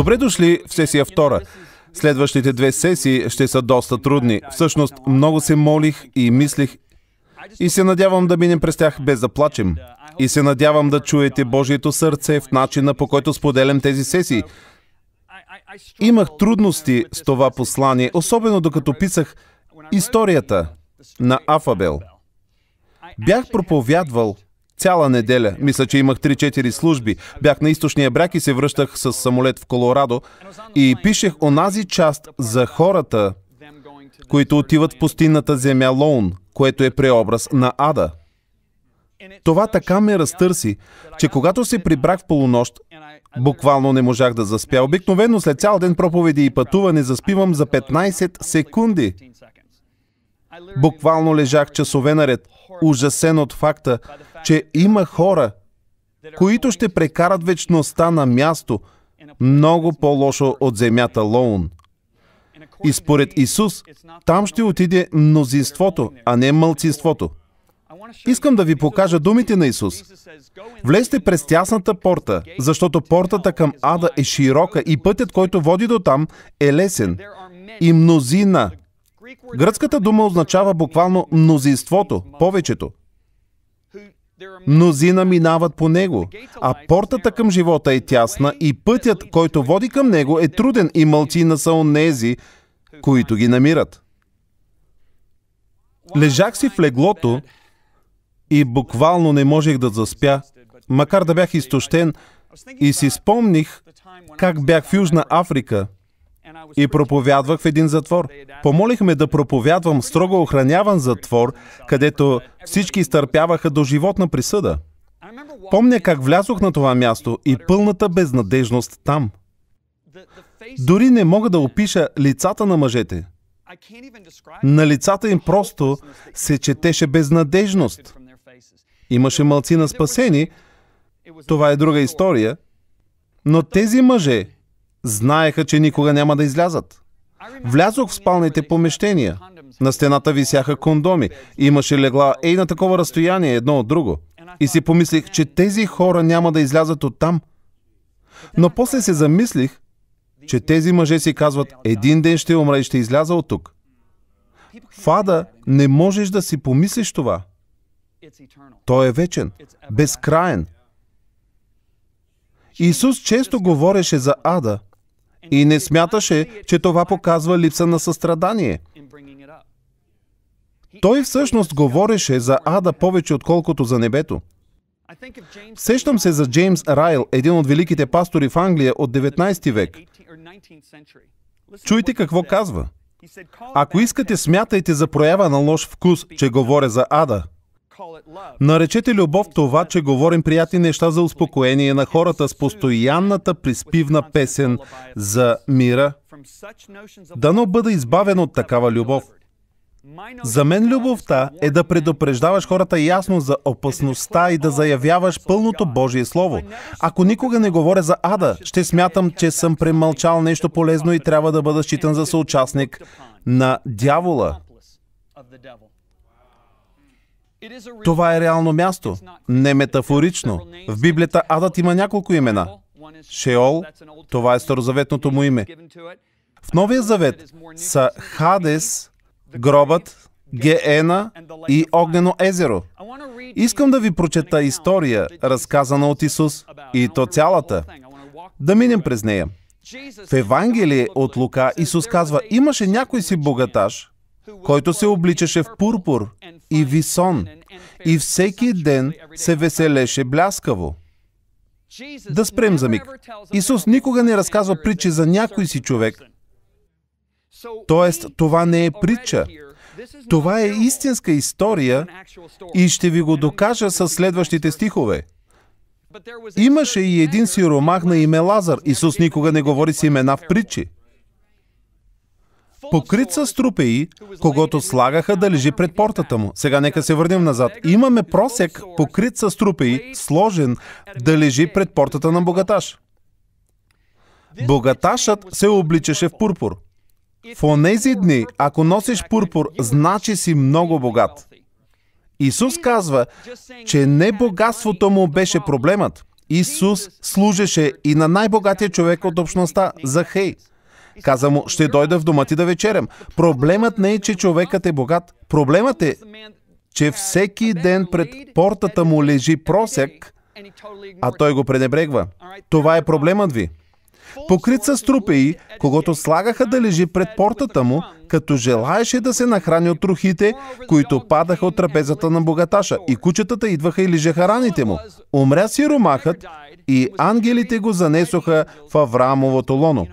Добре дошли в сесия втора. Следващите две сесии ще са доста трудни. Всъщност, много се молих и мислих и се надявам да минем през тях без да плачем. И се надявам да чуете Божието сърце в начина по който споделям тези сесии. Имах трудности с това послание, особено докато писах историята на Афабел. Бях проповядвал Цяла неделя. Мисля, че имах 3-4 служби. Бях на източния бряг и се връщах с самолет в Колорадо и пишех онази част за хората, които отиват в пустинната земя Лоун, което е преобраз на Ада. Това така ме разтърси, че когато се прибрах в полунощ, буквално не можах да заспя. Обикновено след цял ден проповеди и пътуване заспивам за 15 секунди. Буквално лежах часове наред, ужасен от факта, че има хора, които ще прекарат вечността на място, много по-лошо от земята Лоун. И според Исус, там ще отиде мнозинството, а не мълцинството. Искам да ви покажа думите на Исус. Влезте през тясната порта, защото портата към ада е широка и пътят, който води до там, е лесен. И мнозина. Гръцката дума означава буквално мнозинството, повечето. Мнозина минават по него, а портата към живота е тясна и пътят, който води към него, е труден и мълцина са онези, които ги намират. Лежах си в леглото и буквално не можех да заспя, макар да бях изтощен и си спомних как бях в Южна Африка – и проповядвах в един затвор. Помолихме да проповядвам строго охраняван затвор, където всички изтърпяваха до животна присъда. Помня как влязох на това място и пълната безнадежност там. Дори не мога да опиша лицата на мъжете. На лицата им просто се четеше безнадежност. Имаше мълци на спасени, това е друга история, но тези мъже знаеха, че никога няма да излязат. Влязох в спалните помещения. На стената висяха кондоми. Имаше легла ей на такова разстояние едно от друго. И си помислих, че тези хора няма да излязат от там. Но после се замислих, че тези мъже си казват, един ден ще умра и ще изляза от тук. Фада, не можеш да си помислиш това. Той е вечен, безкраен. Исус често говореше за ада – и не смяташе, че това показва липса на състрадание. Той всъщност говореше за ада повече, отколкото за небето. Сещам се за Джеймс Райл, един от великите пастори в Англия от 19 век. Чуйте какво казва. Ако искате, смятайте за проява на лош вкус, че говоря за ада – Наречете любов това, че говорим приятни неща за успокоение на хората с постоянната приспивна песен за мира. Дано бъда избавен от такава любов. За мен любовта е да предупреждаваш хората ясно за опасността и да заявяваш пълното Божие Слово. Ако никога не говоря за ада, ще смятам, че съм премълчал нещо полезно и трябва да бъда считан за съучастник на дявола. Това е реално място, не метафорично. В Библията адът има няколко имена. Шеол, това е старозаветното му име. В Новия завет са Хадес, гробът, Геена и Огнено езеро. Искам да ви прочета история, разказана от Исус, и то цялата. Да минем през нея. В Евангелие от Лука Исус казва, имаше някой си богаташ, който се обличаше в пурпур и висон и всеки ден се веселеше бляскаво. Да спрем за миг. Исус никога не разказва притчи за някой си човек. Тоест, това не е притча. Това е истинска история и ще ви го докажа с следващите стихове. Имаше и един сиромах на име Лазар. Исус никога не говори с имена в притчи покрит с трупеи, когато слагаха да лежи пред портата му. Сега нека се върнем назад. Имаме просек, покрит с трупеи, сложен, да лежи пред портата на богаташ. Богаташът се обличаше в пурпур. В онези дни, ако носиш пурпур, значи си много богат. Исус казва, че не богатството му беше проблемът. Исус служеше и на най-богатия човек от общността, Захей. Каза му, ще дойда в дома ти да вечерям. Проблемът не е, че човекът е богат. Проблемът е, че всеки ден пред портата му лежи просек, а той го пренебрегва. Това е проблемът ви. Покрит с трупеи, когато слагаха да лежи пред портата му, като желаеше да се нахрани от трухите, които падаха от трапезата на богаташа, и кучетата идваха и лежаха раните му. Умря сиромахът и ангелите го занесоха в Авраамовото лоно.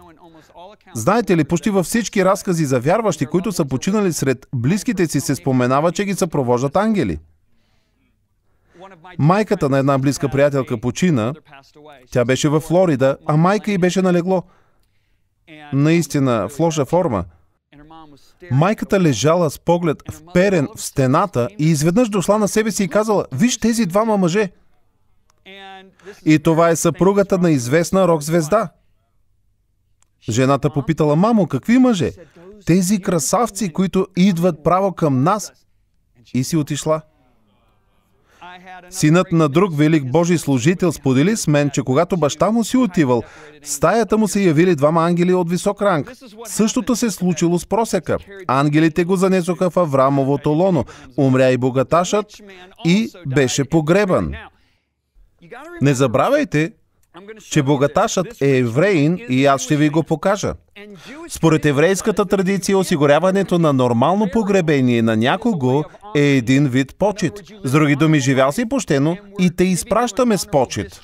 Знаете ли, почти във всички разкази за вярващи, които са починали сред близките си, се споменава, че ги съпровождат ангели. Майката на една близка приятелка почина. Тя беше във Флорида, а майка й беше налегло. Наистина, в лоша форма. Майката лежала с поглед вперен в стената и изведнъж дошла на себе си и казала, виж тези двама мъже. И това е съпругата на известна рок-звезда – Жената попитала, мамо, какви мъже? Тези красавци, които идват право към нас. И си отишла. Синът на друг велик Божий служител сподели с мен, че когато баща му си отивал, в стаята му се явили двама ангели от висок ранг. Същото се случило с просяка. Ангелите го занесоха в Аврамовото лоно. Умря и богаташът и беше погребан. Не забравяйте, че богаташът е евреин и аз ще ви го покажа. Според еврейската традиция, осигуряването на нормално погребение на някого е един вид почет. С други думи, живял си почтено и те изпращаме с почет.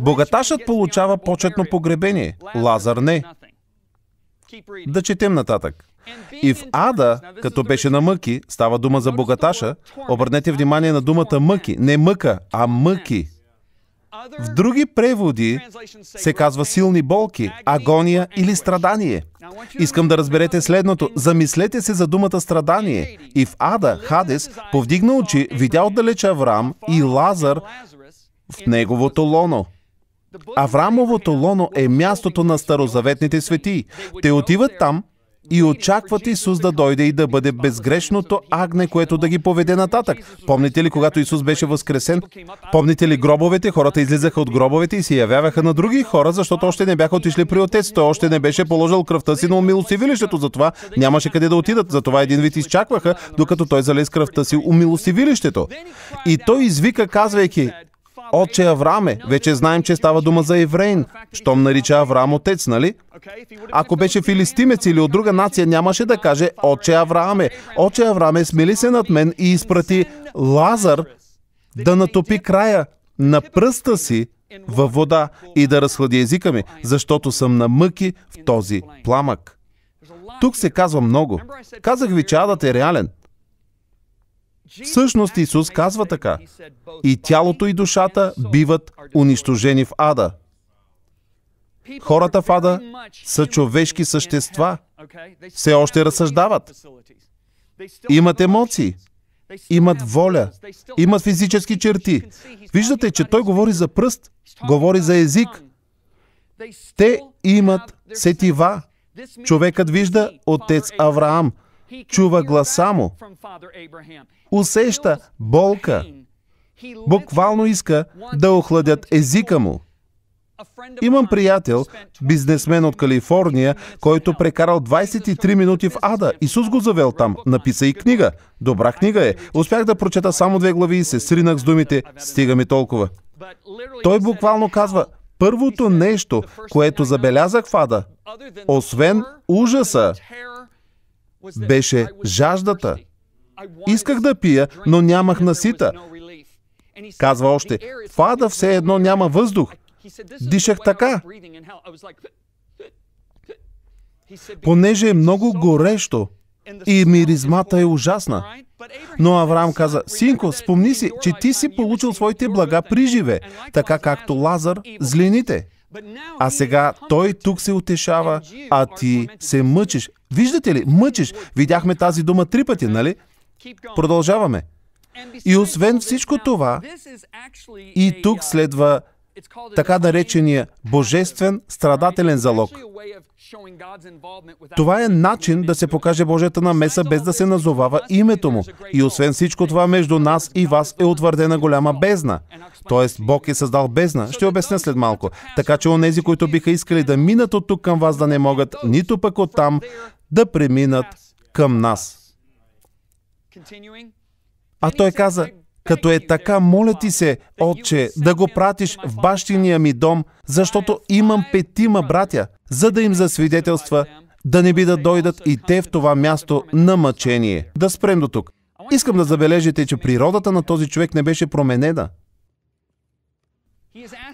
Богаташът получава почетно погребение, Лазар не. Да четем нататък. И в ада, като беше на мъки, става дума за богаташа, обърнете внимание на думата мъки, не мъка, а мъки – в други преводи се казва силни болки, агония или страдание. Искам да разберете следното. Замислете се за думата страдание. И в Ада, Хадес, повдигна очи, видя отдалеч Авраам и Лазар в неговото лоно. Аврамовото лоно е мястото на старозаветните свети. Те отиват там, и очакват Исус да дойде и да бъде безгрешното агне, което да ги поведе нататък. Помните ли, когато Исус беше възкресен? Помните ли гробовете? Хората излизаха от гробовете и се явяваха на други хора, защото още не бяха отишли при отец. Той още не беше положил кръвта си на умилостивилището, затова нямаше къде да отидат. Затова един вид изчакваха, докато той залез кръвта си умилостивилището. И той извика, казвайки, Отче Авраме, вече знаем, че става дума за евреин. Щом нарича Авраам отец, нали? Ако беше филистимец или от друга нация, нямаше да каже Отче Аврааме. Отче Аврааме, смили се над мен и изпрати Лазар да натопи края на пръста си във вода и да разхлади езика ми, защото съм на мъки в този пламък. Тук се казва много. Казах ви, че адът е реален. Всъщност Исус казва така. И тялото и душата биват унищожени в ада. Хората в ада са човешки същества. Все още разсъждават. Имат емоции. Имат воля. Имат физически черти. Виждате, че той говори за пръст, говори за език. Те имат сетива. Човекът вижда отец Авраам – чува гласа му, усеща болка, буквално иска да охладят езика му. Имам приятел, бизнесмен от Калифорния, който прекарал 23 минути в ада. Исус го завел там. Е Написа и книга. Добра книга е. Успях да прочета само две глави и се сринах с думите «Стига ми толкова». Той буквално казва «Първото нещо, което забелязах в ада, освен ужаса, беше жаждата. Исках да пия, но нямах насита. Казва още, в ада все едно няма въздух. Дишах така. Понеже е много горещо и миризмата е ужасна. Но Авраам каза, Синко, спомни си, че ти си получил своите блага при живе, така както Лазар злините. А сега той тук се утешава, а ти се мъчиш. Виждате ли, мъчиш. Видяхме тази дума три пъти, нали? Продължаваме. И освен всичко това, и тук uh, следва така наречения божествен страдателен залог. Това е начин да се покаже Божията намеса, без да се назовава името му. И освен всичко това, между нас и вас е утвърдена голяма бездна. Тоест, Бог е създал бездна. Ще обясня след малко. Така че онези, които биха искали да минат от тук към вас, да не могат, нито пък от там, да преминат към нас. А той каза, като е така, моля ти се, отче, да го пратиш в бащиния ми дом, защото имам петима братя, за да им засвидетелства, да не би да дойдат и те в това място на мъчение. Да спрем до тук. Искам да забележите, че природата на този човек не беше променена.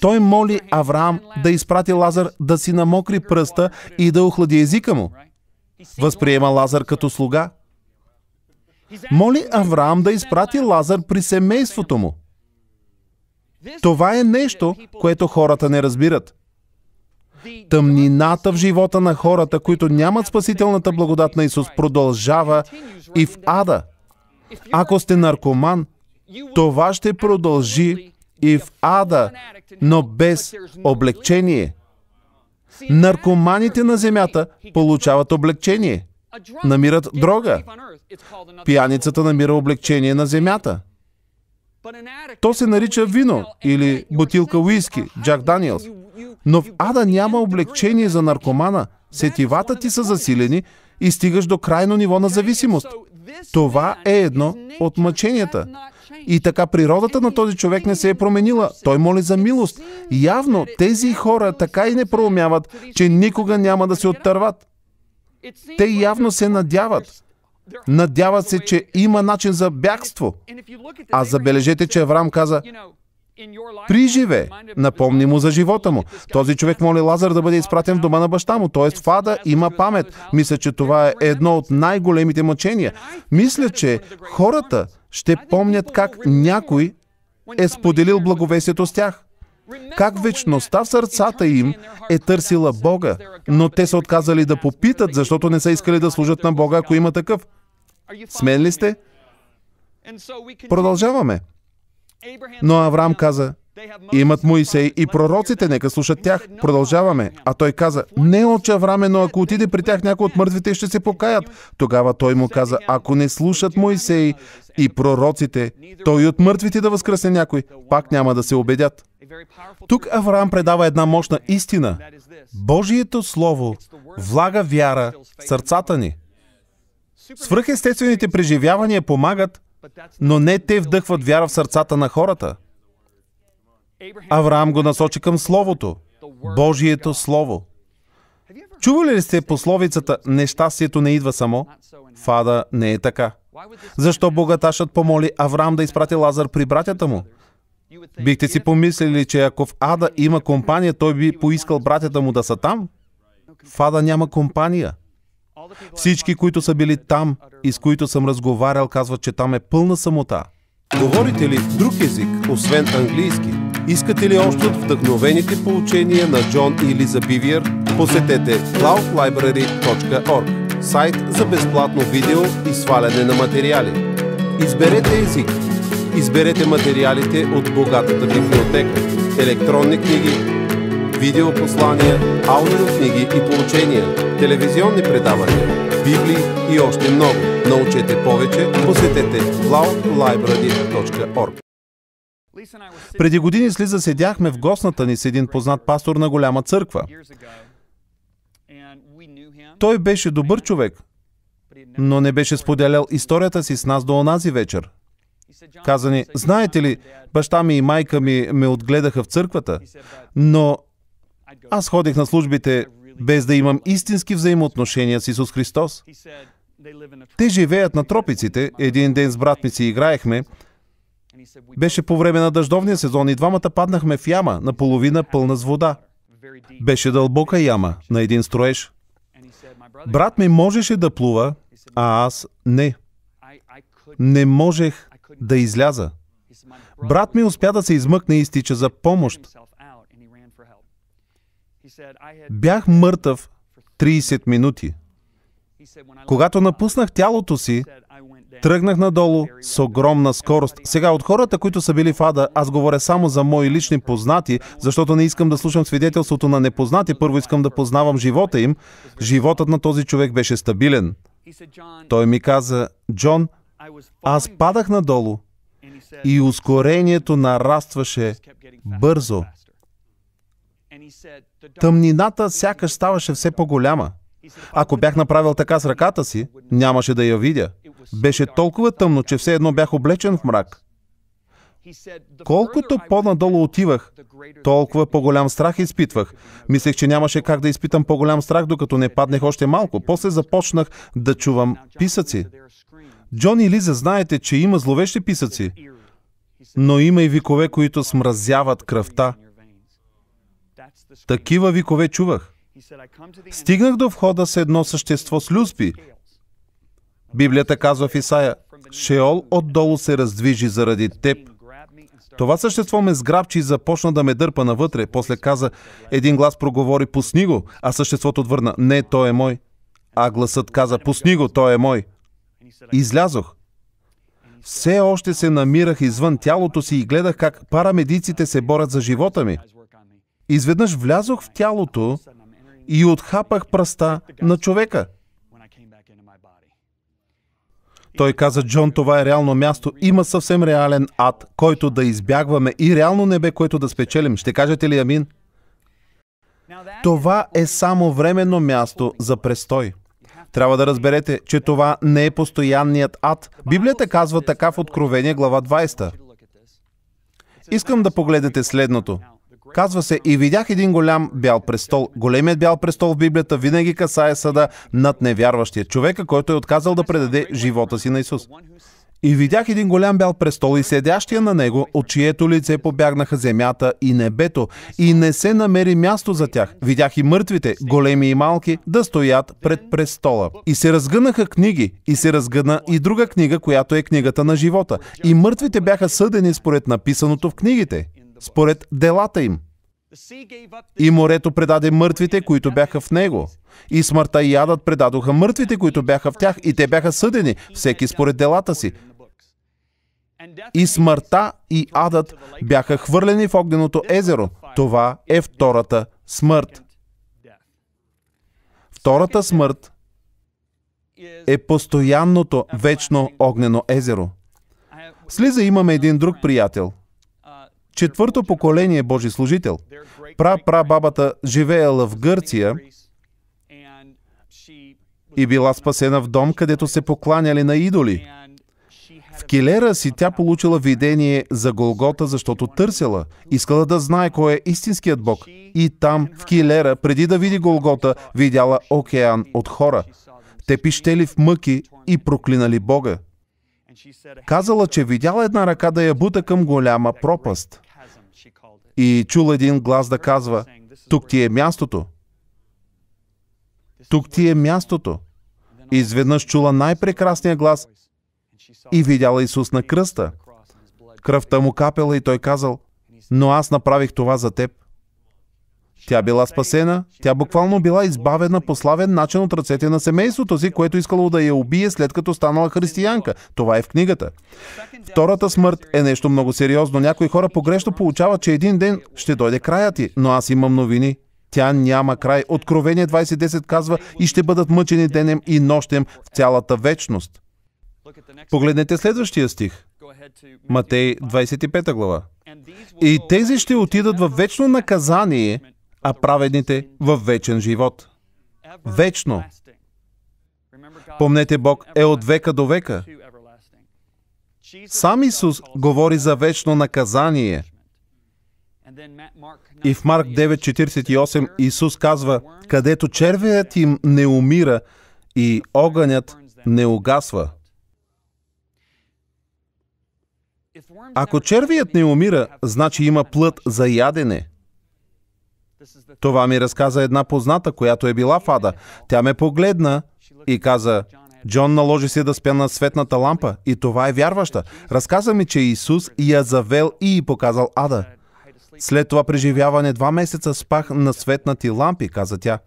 Той моли Авраам да изпрати Лазар да си намокри пръста и да охлади езика му. Възприема Лазар като слуга – моли Авраам да изпрати Лазар при семейството му. Това е нещо, което хората не разбират. Тъмнината в живота на хората, които нямат спасителната благодат на Исус, продължава и в ада. Ако сте наркоман, това ще продължи и в ада, но без облегчение. Наркоманите на земята получават облегчение – намират дрога. Пияницата намира облегчение на земята. То се нарича вино или бутилка уиски, Джак Даниелс. Но в ада няма облегчение за наркомана. Сетивата ти са засилени и стигаш до крайно ниво на зависимост. Това е едно от мъченията. И така природата на този човек не се е променила. Той моли за милост. Явно тези хора така и не проумяват, че никога няма да се оттърват. Те явно се надяват. Надяват се, че има начин за бягство. А забележете, че Авраам каза, приживе, напомни му за живота му. Този човек моли Лазар да бъде изпратен в дома на баща му, т.е. в Ада има памет. Мисля, че това е едно от най-големите мъчения. Мисля, че хората ще помнят как някой е споделил благовесието с тях как вечността в сърцата им е търсила Бога, но те са отказали да попитат, защото не са искали да служат на Бога, ако има такъв. Смен ли сте? Продължаваме. Но Авраам каза, имат Моисей и пророците, нека слушат тях. Продължаваме. А той каза, не отче Авраме, но ако отиде при тях някой от мъртвите ще се покаят. Тогава той му каза, ако не слушат Моисей и пророците, той и от мъртвите да възкръсне някой, пак няма да се убедят. Тук Авраам предава една мощна истина. Божието Слово влага вяра в сърцата ни. Свръхестествените преживявания помагат, но не те вдъхват вяра в сърцата на хората. Авраам го насочи към Словото, Божието Слово. Чували ли сте пословицата «Нещастието не идва само»? Фада не е така. Защо богаташът помоли Авраам да изпрати Лазар при братята му? Бихте си помислили, че ако в Ада има компания, той би поискал братята му да са там? В Ада няма компания. Всички, които са били там и с които съм разговарял, казват, че там е пълна самота. Говорите ли друг език, освен английски? Искате ли още от вдъхновените получения на Джон и Лиза Бивиер? Посетете cloudlibrary.org, сайт за безплатно видео и сваляне на материали. Изберете език, Изберете материалите от богатата библиотека, електронни книги, видеопослания, аудиокниги и получения, телевизионни предавания, библии и още много. Научете повече, посетете laolibrary.org. Преди години с Лиза седяхме в гостната ни с един познат пастор на голяма църква. Той беше добър човек, но не беше споделял историята си с нас до онази вечер. Каза ни, знаете ли, баща ми и майка ми ме отгледаха в църквата, но аз ходих на службите без да имам истински взаимоотношения с Исус Христос. Те живеят на тропиците. Един ден с брат ми си играехме. Беше по време на дъждовния сезон и двамата паднахме в яма, наполовина пълна с вода. Беше дълбока яма на един строеж. Брат ми можеше да плува, а аз не. Не можех да изляза. Брат ми успя да се измъкне и стича за помощ. Бях мъртъв 30 минути. Когато напуснах тялото си, тръгнах надолу с огромна скорост. Сега от хората, които са били в Ада, аз говоря само за мои лични познати, защото не искам да слушам свидетелството на непознати. Първо искам да познавам живота им. Животът на този човек беше стабилен. Той ми каза, Джон, аз падах надолу и ускорението нарастваше бързо. Тъмнината сякаш ставаше все по-голяма. Ако бях направил така с ръката си, нямаше да я видя. Беше толкова тъмно, че все едно бях облечен в мрак. Колкото по-надолу отивах, толкова по-голям страх изпитвах. Мислех, че нямаше как да изпитам по-голям страх, докато не паднах още малко. После започнах да чувам писъци. Джон и Лиза знаете, че има зловещи писъци, но има и викове, които смразяват кръвта. Такива викове чувах. Стигнах до входа с едно същество с люспи. Библията казва в Исаия, Шеол отдолу се раздвижи заради теб. Това същество ме сграбчи и започна да ме дърпа навътре. После каза, един глас проговори, пусни го, а съществото отвърна, не, той е мой. А гласът каза, пусни го, той е мой. Излязох. Все още се намирах извън тялото си и гледах как парамедиците се борят за живота ми. Изведнъж влязох в тялото и отхапах пръста на човека. Той каза, Джон, това е реално място. Има съвсем реален ад, който да избягваме и реално небе, което да спечелим. Ще кажете ли амин? Това е само временно място за престой. Трябва да разберете, че това не е постоянният ад. Библията казва така в Откровение глава 20. Искам да погледнете следното. Казва се, и видях един голям бял престол. Големият бял престол в Библията винаги касае съда над невярващия, човека, който е отказал да предаде живота си на Исус. И видях един голям бял престол и седящия на него, от чието лице побягнаха земята и небето, и не се намери място за тях. Видях и мъртвите, големи и малки, да стоят пред престола. И се разгънаха книги, и се разгъна и друга книга, която е книгата на живота. И мъртвите бяха съдени според написаното в книгите, според делата им. И морето предаде мъртвите, които бяха в него. И смъртта и ядът предадоха мъртвите, които бяха в тях, и те бяха съдени, всеки според делата си. И смъртта и адът бяха хвърлени в огненото езеро. Това е втората смърт. Втората смърт е постоянното вечно огнено езеро. Слиза имаме един друг приятел. Четвърто поколение Божи служител. пра пра бабата, живеела в Гърция и била спасена в дом, където се покланяли на идоли. В Килера си тя получила видение за Голгота, защото търсила. Искала да знае кой е истинският Бог. И там, в Килера, преди да види Голгота, видяла океан от хора. Те пищели в мъки и проклинали Бога. Казала, че видяла една ръка да я бута към голяма пропаст. И чул един глас да казва, тук ти е мястото. Тук ти е мястото. Изведнъж чула най-прекрасния глас и видяла Исус на кръста. Кръвта му капела и той казал, но аз направих това за теб. Тя била спасена, тя буквално била избавена по славен начин от ръцете на семейството си, което искало да я убие след като станала християнка. Това е в книгата. Втората смърт е нещо много сериозно. Някои хора погрешно получават, че един ден ще дойде края ти, но аз имам новини. Тя няма край. Откровение 20.10 казва и ще бъдат мъчени денем и нощем в цялата вечност. Погледнете следващия стих. Матей 25 глава. И тези ще отидат в вечно наказание, а праведните в вечен живот. Вечно. Помнете, Бог е от века до века. Сам Исус говори за вечно наказание. И в Марк 9:48 Исус казва, където червеят им не умира и огънят не угасва. Ако червият не умира, значи има плът за ядене. Това ми разказа една позната, която е била в Ада. Тя ме погледна и каза, Джон наложи се да спя на светната лампа и това е вярваща. Разказа ми, че Исус я завел и й показал Ада. След това преживяване два месеца спах на светнати лампи, каза тя.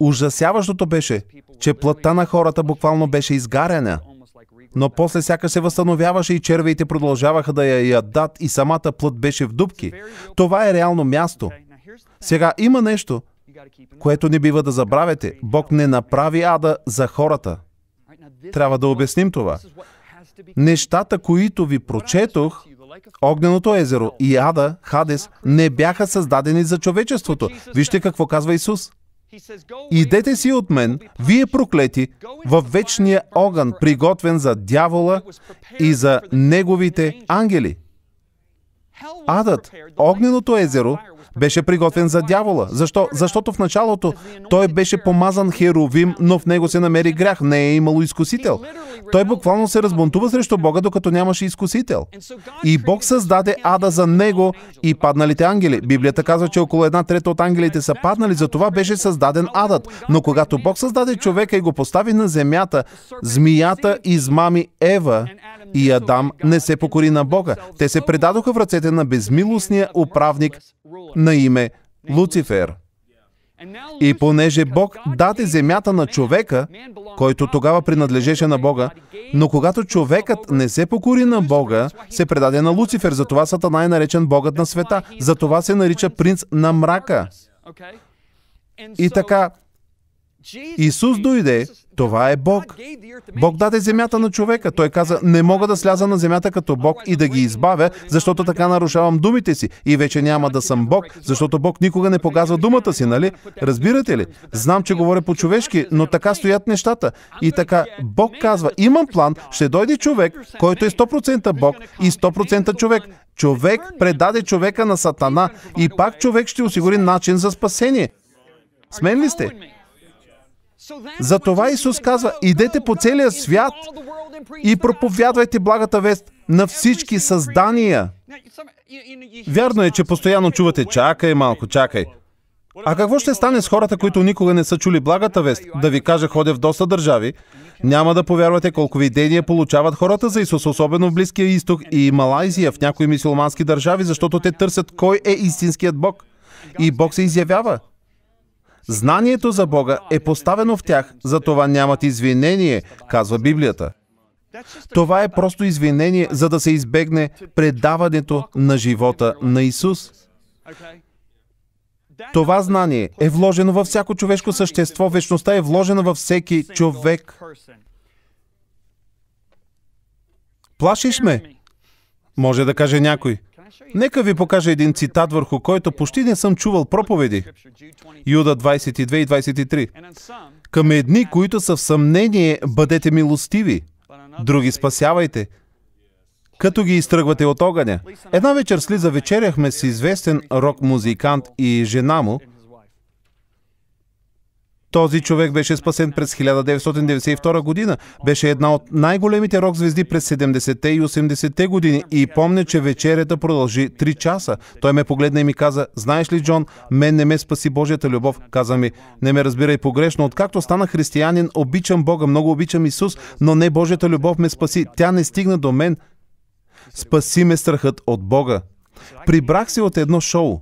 Ужасяващото беше, че плътта на хората буквално беше изгаряна. Но после сяка се възстановяваше и червеите продължаваха да я ядат и самата плът беше в дубки. Това е реално място. Сега има нещо, което не бива да забравяте. Бог не направи ада за хората. Трябва да обясним това. Нещата, които ви прочетох, Огненото езеро и Ада, Хадес, не бяха създадени за човечеството. Вижте какво казва Исус. Идете си от мен, вие проклети, в вечния огън, приготвен за дявола и за неговите ангели. Адът, огненото езеро, беше приготвен за дявола. Защо? Защото в началото той беше помазан херовим, но в него се намери грях. Не е имало изкусител. Той буквално се разбунтува срещу Бога, докато нямаше изкусител. И Бог създаде ада за него и падналите ангели. Библията казва, че около една трета от ангелите са паднали, затова беше създаден адът. Но когато Бог създаде човека и го постави на земята, змията измами Ева и Адам не се покори на Бога. Те се предадоха в ръцете на безмилостния управник на име Луцифер. И понеже Бог даде земята на човека, който тогава принадлежеше на Бога, но когато човекът не се покори на Бога, се предаде на Луцифер, затова Сатана е наречен Богът на света, затова се нарича принц на мрака. И така, Исус дойде това е Бог. Бог даде земята на човека. Той каза, не мога да сляза на земята като Бог и да ги избавя, защото така нарушавам думите си. И вече няма да съм Бог, защото Бог никога не погазва думата си, нали? Разбирате ли? Знам, че говоря по-човешки, но така стоят нещата. И така, Бог казва, имам план, ще дойде човек, който е 100% Бог и 100% човек. Човек предаде човека на Сатана и пак човек ще осигури начин за спасение. Смен ли сте? Затова Исус казва, идете по целия свят и проповядвайте благата вест на всички създания. Вярно е, че постоянно чувате, чакай малко, чакай. А какво ще стане с хората, които никога не са чули благата вест? Да ви кажа, ходя в доста държави. Няма да повярвате колко видения получават хората за Исус, особено в Близкия изток и Малайзия, в някои мисулмански държави, защото те търсят кой е истинският Бог. И Бог се изявява. Знанието за Бога е поставено в тях, за това нямат извинение, казва Библията. Това е просто извинение, за да се избегне предаването на живота на Исус. Това знание е вложено във всяко човешко същество, вечността е вложена във всеки човек. Плашиш ме? Може да каже някой. Нека ви покажа един цитат, върху който почти не съм чувал проповеди. Юда 22 и 23. Към едни, които са в съмнение, бъдете милостиви, други спасявайте, като ги изтръгвате от огъня. Една вечер слиза вечеряхме с известен рок-музикант и жена му – този човек беше спасен през 1992 година. Беше една от най-големите рок звезди през 70-те и 80-те години и помня, че вечерята продължи 3 часа. Той ме погледна и ми каза, знаеш ли, Джон, мен не ме спаси Божията любов. Каза ми, не ме разбирай погрешно, откакто стана християнин, обичам Бога, много обичам Исус, но не Божията любов ме спаси. Тя не стигна до мен. Спаси ме страхът от Бога. Прибрах се от едно шоу.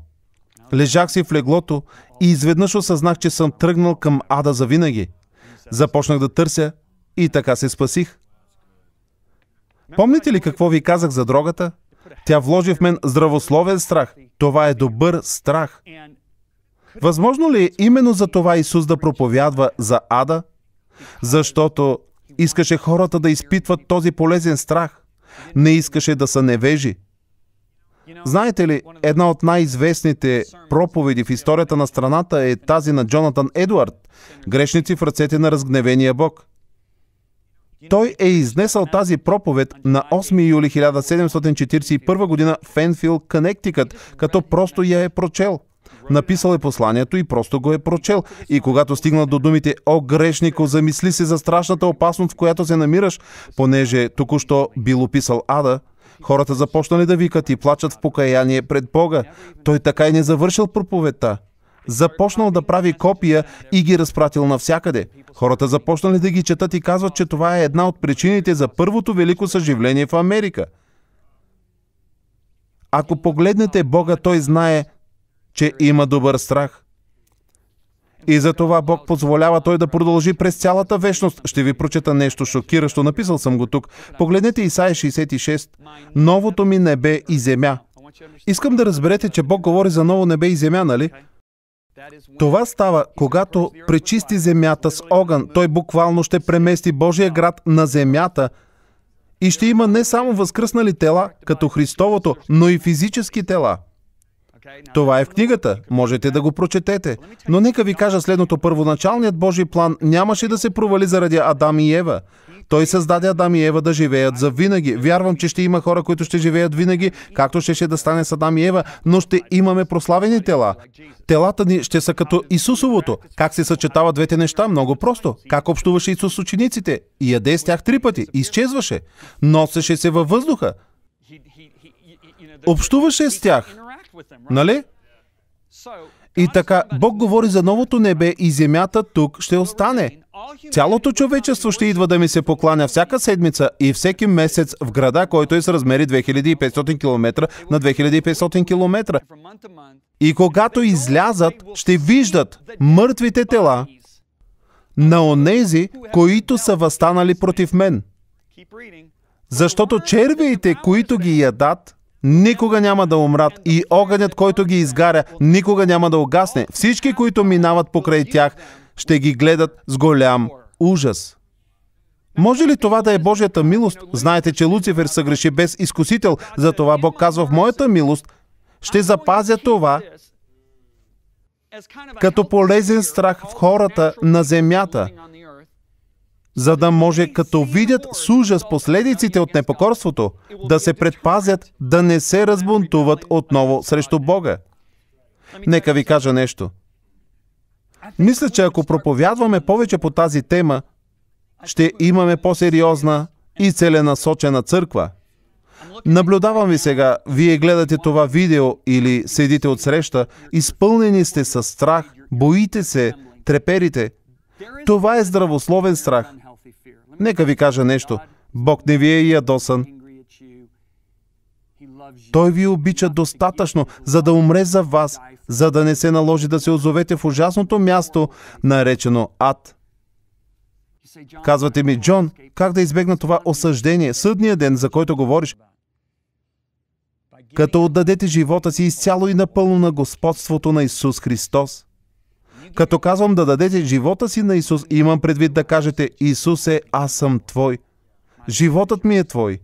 Лежах си в леглото и изведнъж осъзнах, че съм тръгнал към ада за винаги. Започнах да търся и така се спасих. Помните ли какво ви казах за дрогата? Тя вложи в мен здравословен страх. Това е добър страх. Възможно ли е именно за това Исус да проповядва за ада? Защото искаше хората да изпитват този полезен страх. Не искаше да са невежи. Знаете ли, една от най-известните проповеди в историята на страната е тази на Джонатан Едуард, грешници в ръцете на разгневения Бог. Той е изнесъл тази проповед на 8 юли 1741 г. в Енфил Кънектикът, като просто я е прочел. Написал е посланието и просто го е прочел. И когато стигна до думите «О, грешнико, замисли се за страшната опасност, в която се намираш», понеже току-що бил описал ада, Хората започнали да викат и плачат в покаяние пред Бога. Той така и не завършил проповедта. Започнал да прави копия и ги разпратил навсякъде. Хората започнали да ги четат и казват, че това е една от причините за първото велико съживление в Америка. Ако погледнете Бога, Той знае, че има добър страх – и за това Бог позволява той да продължи през цялата вечност. Ще ви прочета нещо шокиращо, написал съм го тук. Погледнете Исаия 66. Новото ми небе и земя. Искам да разберете, че Бог говори за ново небе и земя, нали? Това става, когато пречисти земята с огън. Той буквално ще премести Божия град на земята, и ще има не само възкръснали тела, като Христовото, но и физически тела. Това е в книгата. Можете да го прочетете. Но нека ви кажа следното. Първоначалният Божий план нямаше да се провали заради Адам и Ева. Той създаде Адам и Ева да живеят за винаги. Вярвам, че ще има хора, които ще живеят винаги, както ще, ще да стане с Адам и Ева, но ще имаме прославени тела. Телата ни ще са като Исусовото. Как се съчетават двете неща? Много просто. Как общуваше Исус с учениците? И яде с тях три пъти. Изчезваше. Носеше се във въздуха. Общуваше с тях. Нали? И така, Бог говори за новото небе и земята тук ще остане. Цялото човечество ще идва да ми се покланя всяка седмица и всеки месец в града, който е с размери 2500 км на 2500 км. И когато излязат, ще виждат мъртвите тела на онези, които са възстанали против мен. Защото червиите, които ги ядат, никога няма да умрат и огънят, който ги изгаря, никога няма да огасне. Всички, които минават покрай тях, ще ги гледат с голям ужас. Може ли това да е Божията милост? Знаете, че Луцифер съгреши без изкусител, затова Бог казва в моята милост, ще запазя това като полезен страх в хората на земята – за да може като видят с ужас последиците от непокорството, да се предпазят, да не се разбунтуват отново срещу Бога. Нека ви кажа нещо. Мисля, че ако проповядваме повече по тази тема, ще имаме по-сериозна и целенасочена църква. Наблюдавам ви сега, вие гледате това видео или седите от среща, изпълнени сте с страх, боите се, треперите – това е здравословен страх. Нека ви кажа нещо. Бог не ви е ядосан. Той ви обича достатъчно, за да умре за вас, за да не се наложи да се озовете в ужасното място, наречено ад. Казвате ми, Джон, как да избегна това осъждение, съдния ден, за който говориш? Като отдадете живота си изцяло и напълно на господството на Исус Христос. Като казвам да дадете живота си на Исус, имам предвид да кажете Исусе, аз съм Твой. Животът ми е Твой.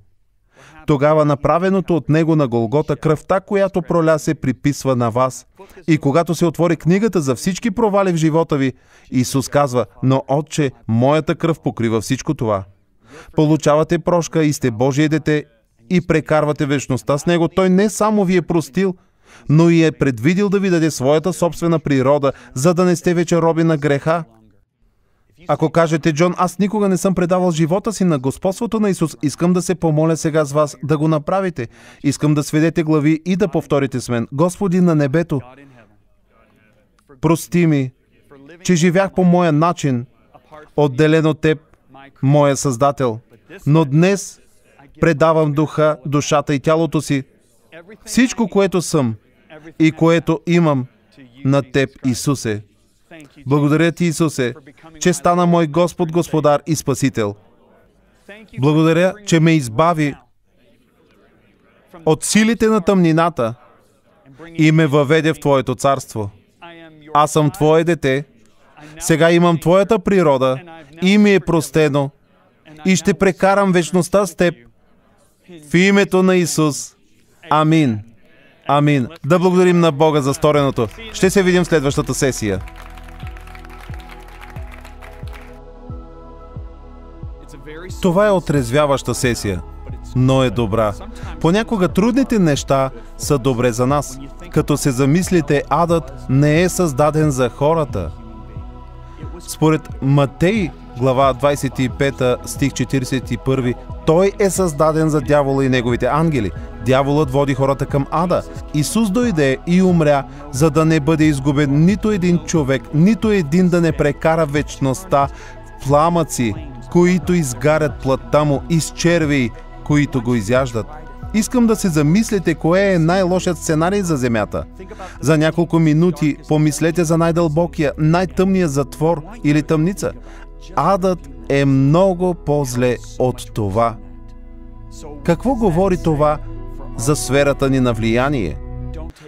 Тогава направеното от него на Голгота кръвта, която проля се приписва на вас. И когато се отвори книгата за всички провали в живота ви, Исус казва, но Отче, моята кръв покрива всичко това. Получавате прошка и сте Божие дете и прекарвате вечността с Него. Той не само ви е простил, но и е предвидил да ви даде своята собствена природа, за да не сте вече роби на греха. Ако кажете, Джон, аз никога не съм предавал живота си на господството на Исус, искам да се помоля сега с вас да го направите. Искам да сведете глави и да повторите с мен, Господи на небето, прости ми, че живях по моя начин, отделен от Теб, моя Създател. Но днес предавам духа, душата и тялото си всичко, което съм и което имам на Теб, Исусе. Благодаря Ти, Исусе, че стана мой Господ, Господар и Спасител. Благодаря, че ме избави от силите на тъмнината и ме въведе в Твоето царство. Аз съм Твое дете, сега имам Твоята природа и ми е простено и ще прекарам вечността с Теб в името на Исус. Амин. Амин. Да благодарим на Бога за стореното. Ще се видим в следващата сесия. Това е отрезвяваща сесия, но е добра. Понякога трудните неща са добре за нас. Като се замислите, адът не е създаден за хората. Според Матей, глава 25, стих 41, той е създаден за дявола и неговите ангели. Дяволът води хората към ада. Исус дойде и умря, за да не бъде изгубен нито един човек, нито един да не прекара вечността в пламъци, които изгарят плътта му, изчерви, черви, които го изяждат. Искам да се замислите кое е най-лошият сценарий за Земята. За няколко минути помислете за най-дълбокия, най-тъмния затвор или тъмница. Адът е много по-зле от това. Какво говори това за сферата ни на влияние?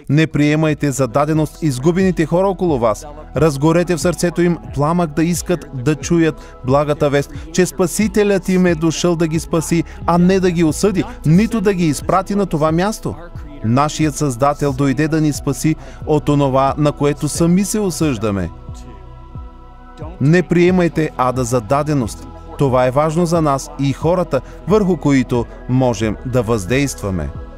Не приемайте за даденост изгубените хора около вас. Разгорете в сърцето им пламък да искат да чуят благата вест, че Спасителят им е дошъл да ги спаси, а не да ги осъди, нито да ги изпрати на това място. Нашият Създател дойде да ни спаси от онова, на което сами се осъждаме. Не приемайте ада за даденост. Това е важно за нас и хората, върху които можем да въздействаме.